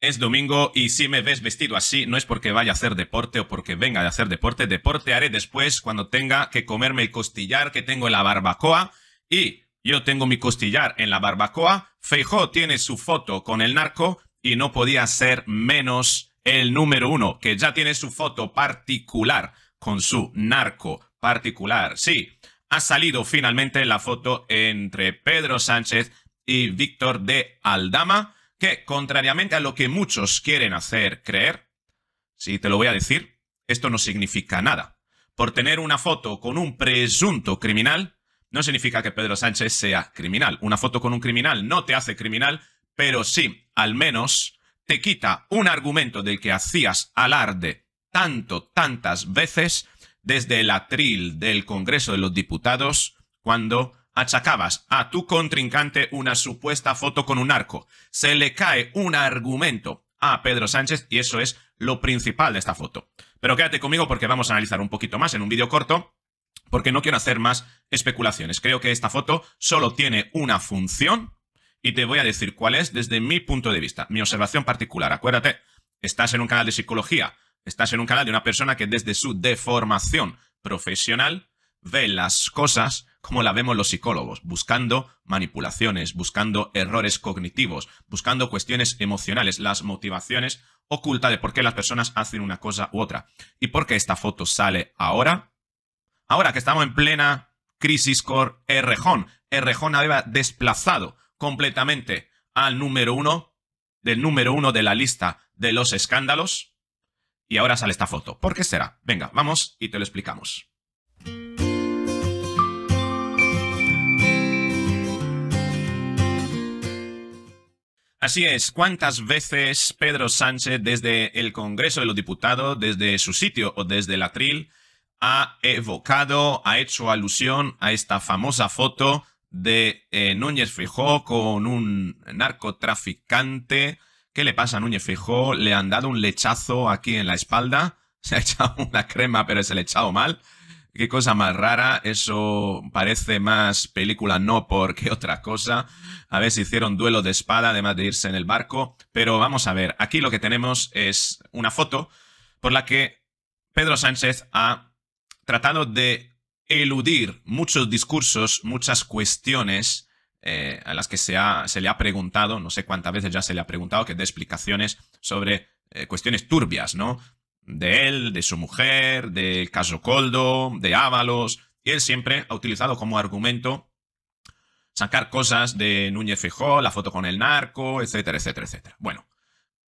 Es domingo y si me ves vestido así no es porque vaya a hacer deporte o porque venga a hacer deporte. Deporte haré después cuando tenga que comerme el costillar que tengo en la barbacoa. Y yo tengo mi costillar en la barbacoa. Feijó tiene su foto con el narco y no podía ser menos el número uno, que ya tiene su foto particular con su narco particular. Sí, ha salido finalmente la foto entre Pedro Sánchez y Víctor de Aldama que, contrariamente a lo que muchos quieren hacer creer, si te lo voy a decir, esto no significa nada. Por tener una foto con un presunto criminal, no significa que Pedro Sánchez sea criminal. Una foto con un criminal no te hace criminal, pero sí, al menos, te quita un argumento del que hacías alarde tanto, tantas veces desde el atril del Congreso de los Diputados, cuando achacabas a tu contrincante una supuesta foto con un arco. Se le cae un argumento a Pedro Sánchez y eso es lo principal de esta foto. Pero quédate conmigo porque vamos a analizar un poquito más en un vídeo corto porque no quiero hacer más especulaciones. Creo que esta foto solo tiene una función y te voy a decir cuál es desde mi punto de vista, mi observación particular. Acuérdate, estás en un canal de psicología, estás en un canal de una persona que desde su deformación profesional ve las cosas como la vemos los psicólogos, buscando manipulaciones, buscando errores cognitivos, buscando cuestiones emocionales, las motivaciones ocultas de por qué las personas hacen una cosa u otra. ¿Y por qué esta foto sale ahora? Ahora que estamos en plena crisis con Errejón. Errejón había desplazado completamente al número uno, del número uno de la lista de los escándalos. Y ahora sale esta foto. ¿Por qué será? Venga, vamos y te lo explicamos. Así es, ¿cuántas veces Pedro Sánchez desde el Congreso de los Diputados, desde su sitio o desde el atril, ha evocado, ha hecho alusión a esta famosa foto de eh, Núñez Fijó con un narcotraficante? ¿Qué le pasa a Núñez Fijó? Le han dado un lechazo aquí en la espalda, se ha echado una crema pero se le ha echado mal Qué cosa más rara, eso parece más película no porque otra cosa. A ver si hicieron duelo de espada además de irse en el barco. Pero vamos a ver, aquí lo que tenemos es una foto por la que Pedro Sánchez ha tratado de eludir muchos discursos, muchas cuestiones eh, a las que se, se le ha preguntado, no sé cuántas veces ya se le ha preguntado, que dé explicaciones sobre eh, cuestiones turbias, ¿no? de él, de su mujer, de Caso Coldo, de Ábalos, y él siempre ha utilizado como argumento sacar cosas de Núñez Fijó, la foto con el narco, etcétera, etcétera, etcétera. Bueno,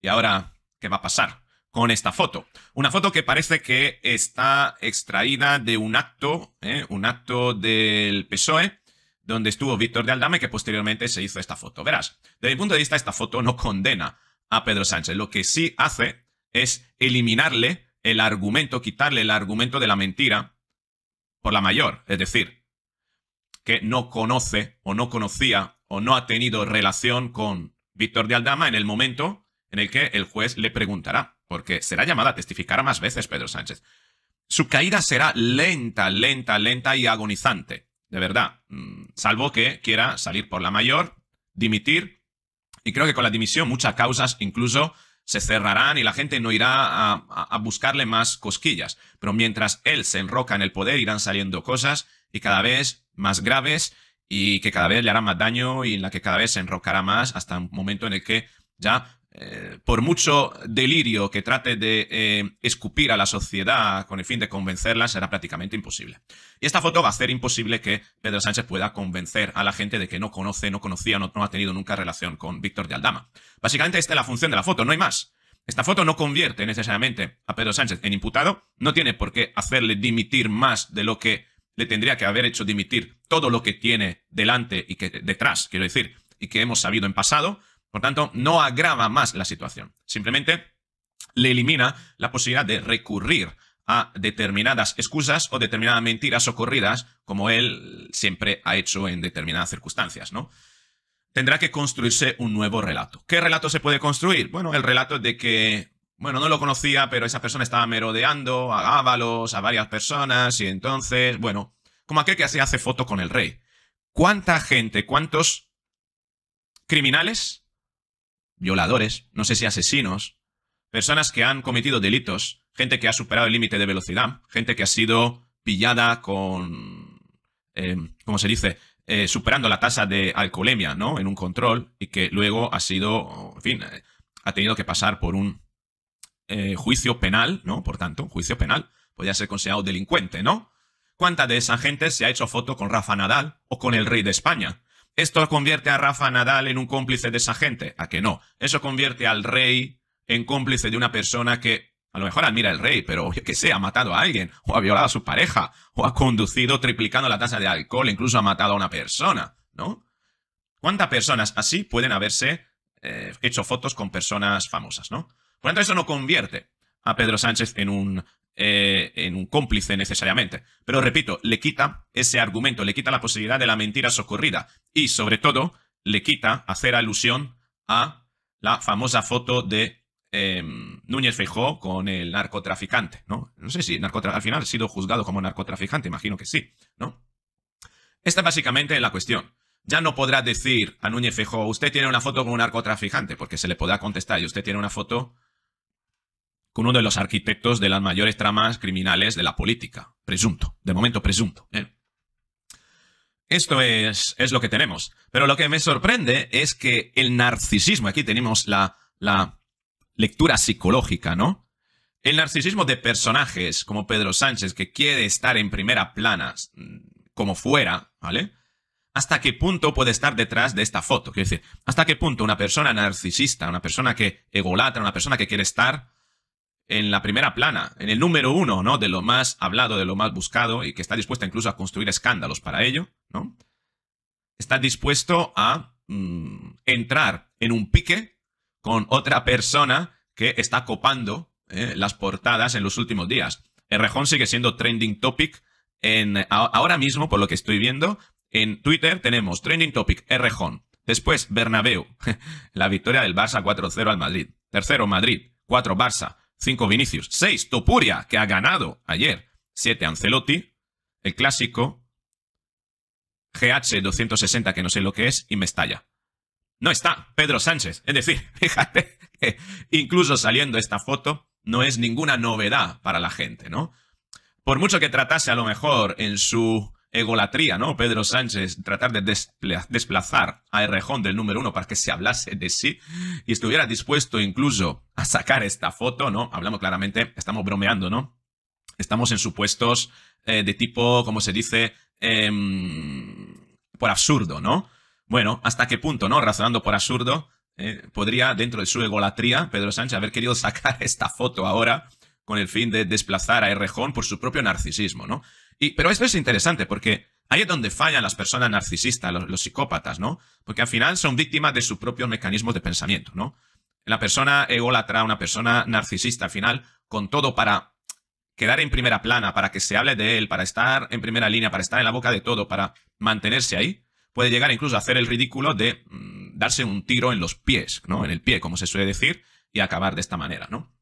¿y ahora qué va a pasar con esta foto? Una foto que parece que está extraída de un acto, ¿eh? un acto del PSOE, donde estuvo Víctor de Aldame, que posteriormente se hizo esta foto. Verás, desde mi punto de vista, esta foto no condena a Pedro Sánchez. Lo que sí hace es eliminarle el argumento, quitarle el argumento de la mentira por la mayor, es decir, que no conoce o no conocía o no ha tenido relación con Víctor de Aldama en el momento en el que el juez le preguntará, porque será llamada a testificar más veces Pedro Sánchez. Su caída será lenta, lenta, lenta y agonizante, de verdad, mm, salvo que quiera salir por la mayor, dimitir, y creo que con la dimisión muchas causas incluso se cerrarán y la gente no irá a, a, buscarle más cosquillas. Pero mientras él se enroca en el poder, irán saliendo cosas y cada vez más graves y que cada vez le harán más daño y en la que cada vez se enrocará más hasta un momento en el que ya eh, por mucho delirio que trate de eh, escupir a la sociedad con el fin de convencerla, será prácticamente imposible. Y esta foto va a hacer imposible que Pedro Sánchez pueda convencer a la gente de que no conoce, no conocía, no, ha tenido nunca relación con Víctor de Aldama. Básicamente esta es la función de la foto, no hay más. Esta foto no convierte necesariamente a Pedro Sánchez en imputado, no tiene por qué hacerle dimitir más de lo que le tendría que haber hecho dimitir todo lo que tiene delante y que detrás, quiero decir, y que hemos sabido en pasado, por tanto, no agrava más la situación. Simplemente le elimina la posibilidad de recurrir a determinadas excusas o determinadas mentiras ocurridas, como él siempre ha hecho en determinadas circunstancias, ¿no? Tendrá que construirse un nuevo relato. ¿Qué relato se puede construir? Bueno, el relato de que, bueno, no lo conocía, pero esa persona estaba merodeando a Ábalos, a varias personas, y entonces, bueno, como aquel que se hace foto con el rey. ¿Cuánta gente, cuántos criminales violadores, no sé si asesinos, personas que han cometido delitos, gente que ha superado el límite de velocidad, gente que ha sido pillada con, eh, ¿cómo se dice?, eh, superando la tasa de alcoholemia, ¿no?, en un control y que luego ha sido, en fin, eh, ha tenido que pasar por un eh, juicio penal, ¿no?, por tanto, un juicio penal, podría ser considerado delincuente, ¿no? ¿Cuánta de esa gente se ha hecho foto con Rafa Nadal o con el rey de España? Esto convierte a Rafa Nadal en un cómplice de esa gente. ¿A que no? Eso convierte al rey en cómplice de una persona que a lo mejor admira al rey, pero que se ha matado a alguien, o ha violado a su pareja, o ha conducido triplicando la tasa de alcohol, incluso ha matado a una persona, ¿no? ¿Cuántas personas así pueden haberse eh, hecho fotos con personas famosas, ¿no? Por eso no convierte a Pedro Sánchez en un eh, en un cómplice necesariamente. Pero repito, le quita ese argumento, le quita la posibilidad de la mentira socorrida y sobre todo le quita hacer alusión a la famosa foto de em, Núñez Feijó con el narcotraficante, ¿no? sé si al final ha sido juzgado como narcotraficante, imagino que sí, ¿no? Esta básicamente la cuestión. Ya no podrá decir a Núñez Feijó, usted tiene una foto con un narcotraficante, porque se le podrá contestar, y usted tiene una foto con uno de los arquitectos de las mayores tramas criminales de la política. Presunto, de momento presunto. ¿eh? Esto es, lo que tenemos. Pero lo que me sorprende es que el narcisismo, aquí tenemos la, la lectura psicológica, ¿no? El narcisismo de personajes como Pedro Sánchez, que quiere estar en primera plana, mm, como fuera, ¿vale? ¿Hasta qué punto puede estar detrás de esta foto? Quiero decir, ¿hasta qué punto una persona narcisista, una persona que egolatra, una persona que quiere estar en la primera plana, en el número uno, ¿no? De lo más hablado, de lo más buscado y que está dispuesta incluso a construir escándalos para ello, ¿no? Está dispuesto a mm, entrar en un pique con otra persona que está copando ¿eh? las portadas en los últimos días. rejón sigue siendo trending topic en, ahora mismo, por lo que estoy viendo, en Twitter tenemos trending topic Errejón. Después, Bernabéu, la victoria del Barça 4-0 al Madrid. Tercero, Madrid, 4 Barça. 5 Vinicius, 6 Topuria, que ha ganado ayer, 7 Ancelotti, el clásico, GH 260, que no sé lo que es, y me estalla No está Pedro Sánchez, es decir, fíjate que incluso saliendo esta foto no es ninguna novedad para la gente, ¿no? Por mucho que tratase a lo mejor en su egolatría, ¿no? Pedro Sánchez tratar de desplazar a Errejón del número uno para que se hablase de sí y estuviera dispuesto incluso a sacar esta foto, ¿no? Hablamos claramente, estamos bromeando, ¿no? Estamos en supuestos eh, de tipo, como se dice, em, por absurdo, ¿no? Bueno, ¿hasta qué punto, no? Razonando por absurdo, eh, podría, dentro de su egolatría, Pedro Sánchez haber querido sacar esta foto ahora con el fin de desplazar a Errejón por su propio narcisismo, ¿no? Y, pero esto es interesante porque ahí es donde fallan las personas narcisistas, los, psicópatas, ¿no? Porque al final son víctimas de sus propios mecanismos de pensamiento, ¿no? La persona ególatra, una persona narcisista, al final, con todo para quedar en primera plana, para que se hable de él, para estar en primera línea, para estar en la boca de todo, para mantenerse ahí, puede llegar incluso a hacer el ridículo de mm, darse un tiro en los pies, ¿no? En el pie, como se suele decir, y acabar de esta manera, ¿no?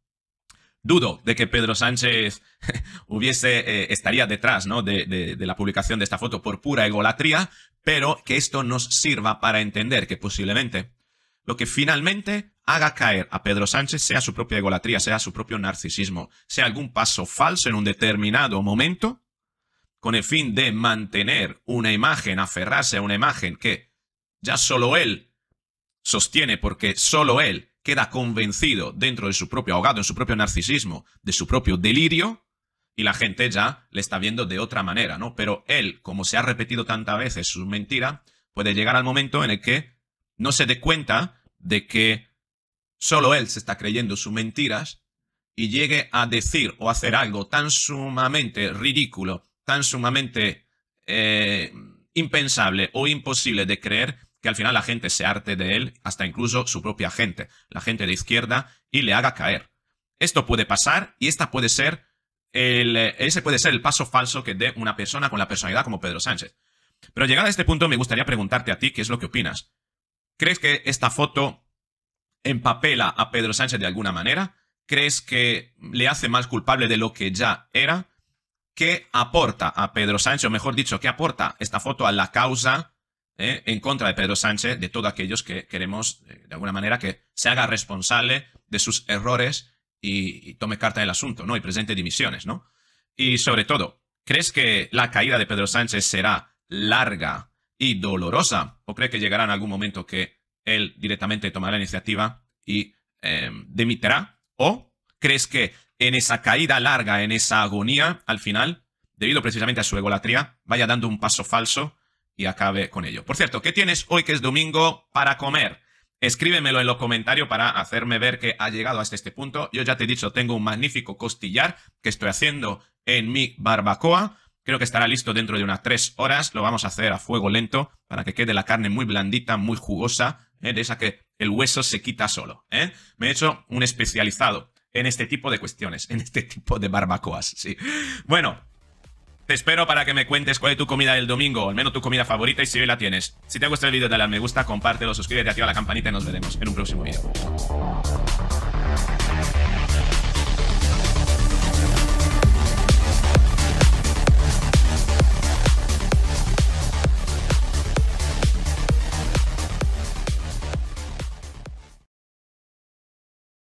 dudo de que Pedro Sánchez hubiese, eh, estaría detrás ¿no? de, de, la publicación de esta foto por pura egolatría, pero que esto nos sirva para entender que posiblemente lo que finalmente haga caer a Pedro Sánchez sea su propia egolatría, sea su propio narcisismo, sea algún paso falso en un determinado momento, con el fin de mantener una imagen, aferrarse a una imagen que ya solo él sostiene porque solo él queda convencido dentro de su propio ahogado, en su propio narcisismo, de su propio delirio, y la gente ya le está viendo de otra manera, ¿no? Pero él, como se ha repetido tantas veces su mentira, puede llegar al momento en el que no se dé cuenta de que solo él se está creyendo sus mentiras y llegue a decir o hacer algo tan sumamente ridículo, tan sumamente eh, impensable o imposible de creer que al final la gente se arte de él, hasta incluso su propia gente, la gente de izquierda, y le haga caer. Esto puede pasar y esta puede ser el, ese puede ser el paso falso que dé una persona con la personalidad como Pedro Sánchez. Pero llegado a este punto me gustaría preguntarte a ti qué es lo que opinas. ¿Crees que esta foto empapela a Pedro Sánchez de alguna manera? ¿Crees que le hace más culpable de lo que ya era? ¿Qué aporta a Pedro Sánchez, o mejor dicho, qué aporta esta foto a la causa ¿eh? en contra de Pedro Sánchez, de todos aquellos que queremos, eh, de alguna manera, que se haga responsable de sus errores y, tome carta del asunto, ¿no? Y presente dimisiones, ¿no? Y sobre todo, ¿crees que la caída de Pedro Sánchez será larga y dolorosa? ¿O crees que llegará en algún momento que él directamente tomará la iniciativa y em, demitirá? ¿O crees que en esa caída larga, en esa agonía, al final, debido precisamente a su egolatría, vaya dando un paso falso y acabe con ello. Por cierto, ¿qué tienes hoy que es domingo para comer? Escríbemelo en los comentarios para hacerme ver que ha llegado hasta este punto. Yo ya te he dicho, tengo un magnífico costillar que estoy haciendo en mi barbacoa. Creo que estará listo dentro de unas tres horas. Lo vamos a hacer a fuego lento para que quede la carne muy blandita, muy jugosa, ¿eh? de esa que el hueso se quita solo. ¿eh? Me he hecho un especializado en este tipo de cuestiones, en este tipo de barbacoas. Sí. Bueno, te espero para que me cuentes cuál es tu comida del domingo, al menos tu comida favorita y si hoy la tienes. Si te ha gustado el vídeo, dale al me gusta, compártelo, suscríbete, activa la campanita y nos veremos en un próximo vídeo.